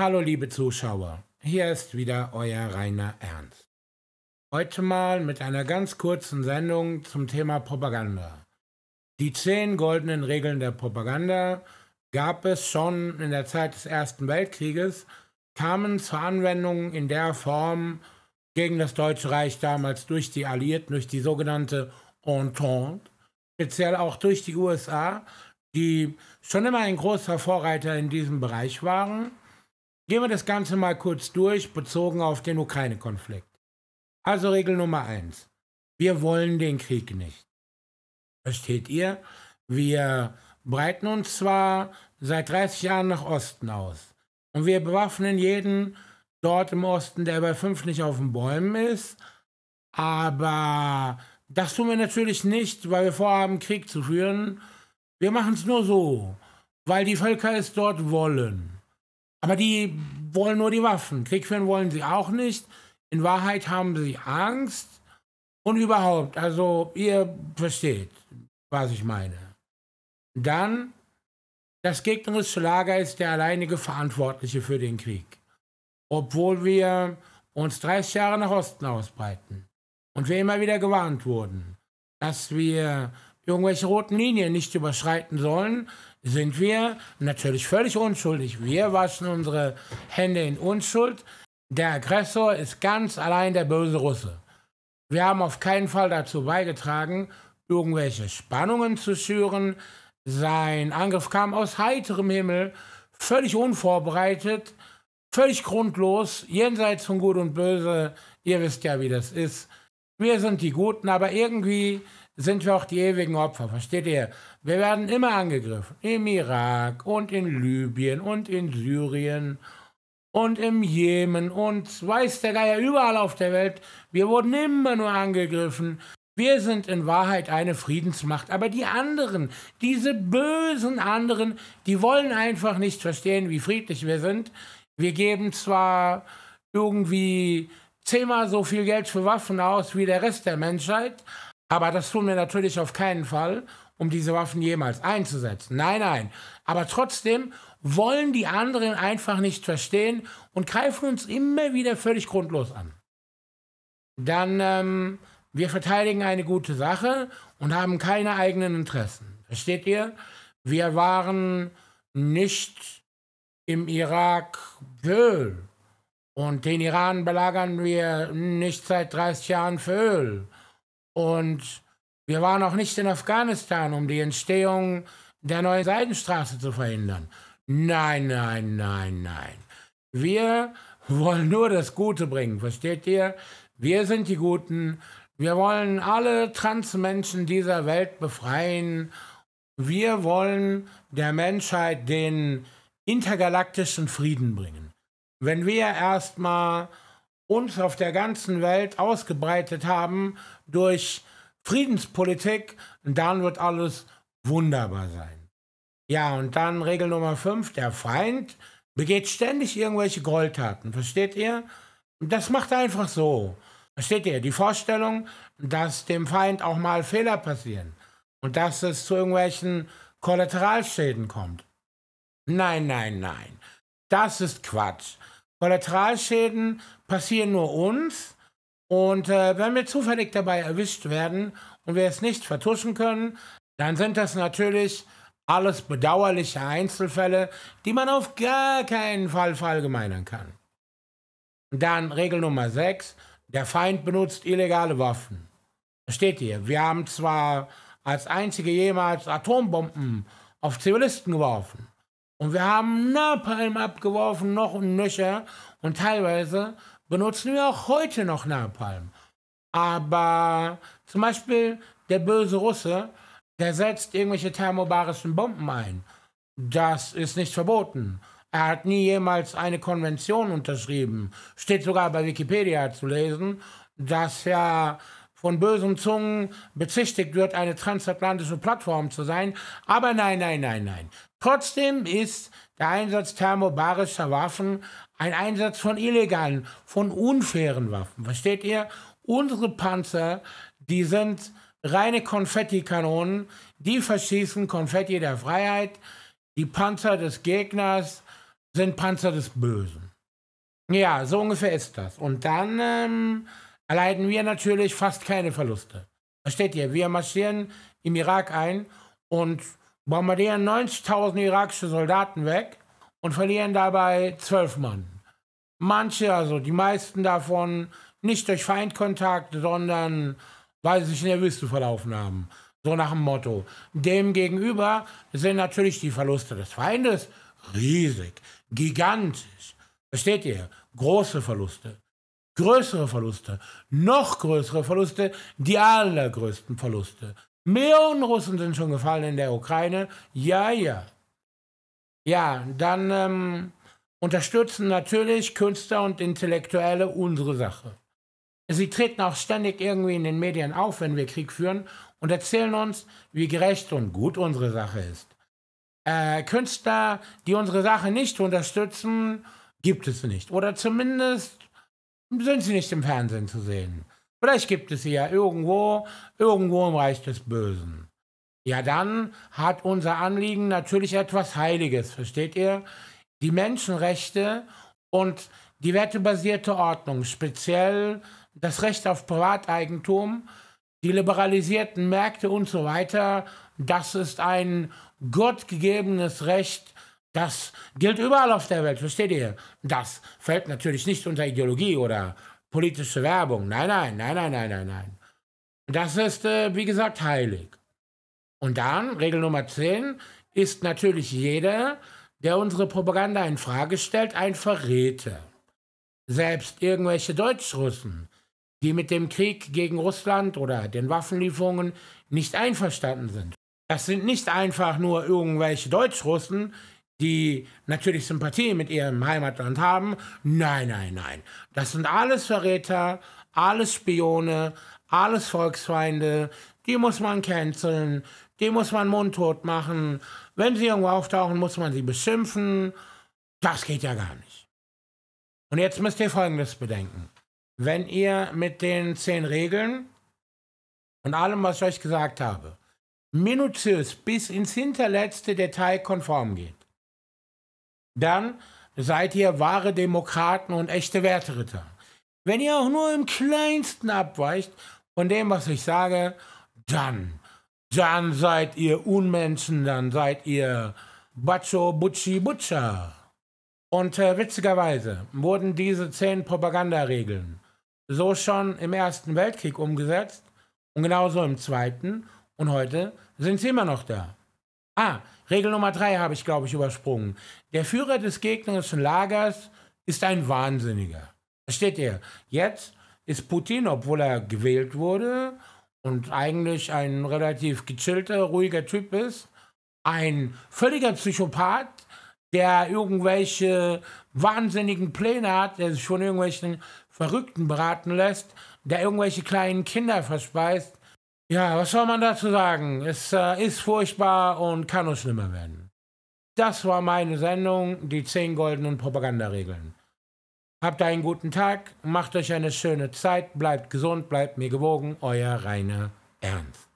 Hallo liebe Zuschauer, hier ist wieder euer Rainer Ernst. Heute mal mit einer ganz kurzen Sendung zum Thema Propaganda. Die zehn goldenen Regeln der Propaganda gab es schon in der Zeit des Ersten Weltkrieges, kamen zur Anwendung in der Form gegen das Deutsche Reich damals durch die Alliierten, durch die sogenannte Entente, speziell auch durch die USA, die schon immer ein großer Vorreiter in diesem Bereich waren Gehen wir das Ganze mal kurz durch, bezogen auf den Ukraine-Konflikt. Also Regel Nummer eins: Wir wollen den Krieg nicht. Versteht ihr? Wir breiten uns zwar seit 30 Jahren nach Osten aus und wir bewaffnen jeden dort im Osten, der bei fünf nicht auf den Bäumen ist, aber das tun wir natürlich nicht, weil wir vorhaben, Krieg zu führen. Wir machen es nur so, weil die Völker es dort wollen. Aber die wollen nur die Waffen. Krieg führen wollen sie auch nicht. In Wahrheit haben sie Angst. Und überhaupt, also ihr versteht, was ich meine. Dann, das gegnerische Lager ist der alleinige Verantwortliche für den Krieg. Obwohl wir uns 30 Jahre nach Osten ausbreiten. Und wir immer wieder gewarnt wurden, dass wir irgendwelche roten Linien nicht überschreiten sollen, sind wir natürlich völlig unschuldig. Wir waschen unsere Hände in Unschuld. Der Aggressor ist ganz allein der böse Russe. Wir haben auf keinen Fall dazu beigetragen, irgendwelche Spannungen zu schüren. Sein Angriff kam aus heiterem Himmel, völlig unvorbereitet, völlig grundlos, jenseits von Gut und Böse. Ihr wisst ja, wie das ist. Wir sind die Guten, aber irgendwie sind wir auch die ewigen Opfer, versteht ihr? Wir werden immer angegriffen. Im Irak und in Libyen und in Syrien und im Jemen und weiß der Geier überall auf der Welt. Wir wurden immer nur angegriffen. Wir sind in Wahrheit eine Friedensmacht. Aber die anderen, diese bösen anderen, die wollen einfach nicht verstehen, wie friedlich wir sind. Wir geben zwar irgendwie zehnmal so viel Geld für Waffen aus wie der Rest der Menschheit, aber das tun wir natürlich auf keinen Fall, um diese Waffen jemals einzusetzen. Nein, nein. Aber trotzdem wollen die anderen einfach nicht verstehen und greifen uns immer wieder völlig grundlos an. Dann, ähm, wir verteidigen eine gute Sache und haben keine eigenen Interessen. Versteht ihr? Wir waren nicht im Irak für Öl. Und den Iran belagern wir nicht seit 30 Jahren für Öl. Und wir waren auch nicht in Afghanistan, um die Entstehung der neuen Seidenstraße zu verhindern. Nein, nein, nein, nein. Wir wollen nur das Gute bringen, versteht ihr? Wir sind die Guten. Wir wollen alle Transmenschen dieser Welt befreien. Wir wollen der Menschheit den intergalaktischen Frieden bringen. Wenn wir erstmal uns auf der ganzen Welt ausgebreitet haben durch Friedenspolitik. dann wird alles wunderbar sein. Ja, und dann Regel Nummer 5, der Feind begeht ständig irgendwelche Gräueltaten, versteht ihr? das macht er einfach so. Versteht ihr? Die Vorstellung, dass dem Feind auch mal Fehler passieren und dass es zu irgendwelchen Kollateralschäden kommt. Nein, nein, nein. Das ist Quatsch. Kollateralschäden passieren nur uns. Und äh, wenn wir zufällig dabei erwischt werden und wir es nicht vertuschen können, dann sind das natürlich alles bedauerliche Einzelfälle, die man auf gar keinen Fall verallgemeinern kann. Dann Regel Nummer 6, der Feind benutzt illegale Waffen. Versteht ihr, wir haben zwar als einzige jemals Atombomben auf Zivilisten geworfen und wir haben Napalm abgeworfen, noch und nöcher und teilweise benutzen wir auch heute noch Napalm. Aber zum Beispiel der böse Russe, der setzt irgendwelche thermobarischen Bomben ein. Das ist nicht verboten. Er hat nie jemals eine Konvention unterschrieben. Steht sogar bei Wikipedia zu lesen, dass er von bösen Zungen bezichtigt wird, eine transatlantische Plattform zu sein. Aber nein, nein, nein, nein. Trotzdem ist der Einsatz thermobarischer Waffen ein Einsatz von illegalen, von unfairen Waffen. Versteht ihr? Unsere Panzer, die sind reine Konfettikanonen, die verschießen Konfetti der Freiheit. Die Panzer des Gegners sind Panzer des Bösen. Ja, so ungefähr ist das. Und dann ähm, erleiden wir natürlich fast keine Verluste. Versteht ihr? Wir marschieren im Irak ein und bombardieren 90.000 irakische Soldaten weg und verlieren dabei zwölf Mann. Manche, also die meisten davon, nicht durch Feindkontakt, sondern weil sie sich in der Wüste verlaufen haben. So nach dem Motto. Demgegenüber sind natürlich die Verluste des Feindes riesig, gigantisch. Versteht ihr? Große Verluste, größere Verluste, noch größere Verluste, die allergrößten Verluste. Millionen Russen sind schon gefallen in der Ukraine. Ja, ja. Ja, dann ähm, unterstützen natürlich Künstler und Intellektuelle unsere Sache. Sie treten auch ständig irgendwie in den Medien auf, wenn wir Krieg führen und erzählen uns, wie gerecht und gut unsere Sache ist. Äh, Künstler, die unsere Sache nicht unterstützen, gibt es nicht. Oder zumindest sind sie nicht im Fernsehen zu sehen. Vielleicht gibt es sie ja irgendwo, irgendwo im Reich des Bösen ja dann hat unser Anliegen natürlich etwas Heiliges, versteht ihr? Die Menschenrechte und die wertebasierte Ordnung, speziell das Recht auf Privateigentum, die liberalisierten Märkte und so weiter, das ist ein gottgegebenes Recht, das gilt überall auf der Welt, versteht ihr? Das fällt natürlich nicht unter Ideologie oder politische Werbung. Nein, nein, nein, nein, nein, nein, nein. Das ist, äh, wie gesagt, heilig. Und dann, Regel Nummer 10, ist natürlich jeder, der unsere Propaganda in Frage stellt, ein Verräter. Selbst irgendwelche Deutschrussen, die mit dem Krieg gegen Russland oder den Waffenlieferungen nicht einverstanden sind. Das sind nicht einfach nur irgendwelche Deutschrussen, die natürlich Sympathie mit ihrem Heimatland haben. Nein, nein, nein. Das sind alles Verräter, alles Spione, alles Volksfeinde, die muss man canceln, die muss man mundtot machen. Wenn sie irgendwo auftauchen, muss man sie beschimpfen. Das geht ja gar nicht. Und jetzt müsst ihr Folgendes bedenken. Wenn ihr mit den zehn Regeln und allem, was ich euch gesagt habe, minutiös bis ins hinterletzte Detail konform geht, dann seid ihr wahre Demokraten und echte Werteritter. Wenn ihr auch nur im kleinsten abweicht, von dem, was ich sage, dann, dann seid ihr Unmenschen, dann seid ihr Bacho Butchi Butcher. Und äh, witzigerweise wurden diese zehn Propagandaregeln so schon im Ersten Weltkrieg umgesetzt und genauso im Zweiten und heute sind sie immer noch da. Ah, Regel Nummer drei habe ich, glaube ich, übersprungen. Der Führer des gegnerischen Lagers ist ein Wahnsinniger. Versteht ihr? Jetzt ist Putin, obwohl er gewählt wurde und eigentlich ein relativ gechillter, ruhiger Typ ist, ein völliger Psychopath, der irgendwelche wahnsinnigen Pläne hat, der sich von irgendwelchen Verrückten beraten lässt, der irgendwelche kleinen Kinder verspeist. Ja, was soll man dazu sagen? Es äh, ist furchtbar und kann nur schlimmer werden. Das war meine Sendung, die 10 goldenen Propagandaregeln. Habt einen guten Tag, macht euch eine schöne Zeit, bleibt gesund, bleibt mir gewogen, euer Rainer Ernst.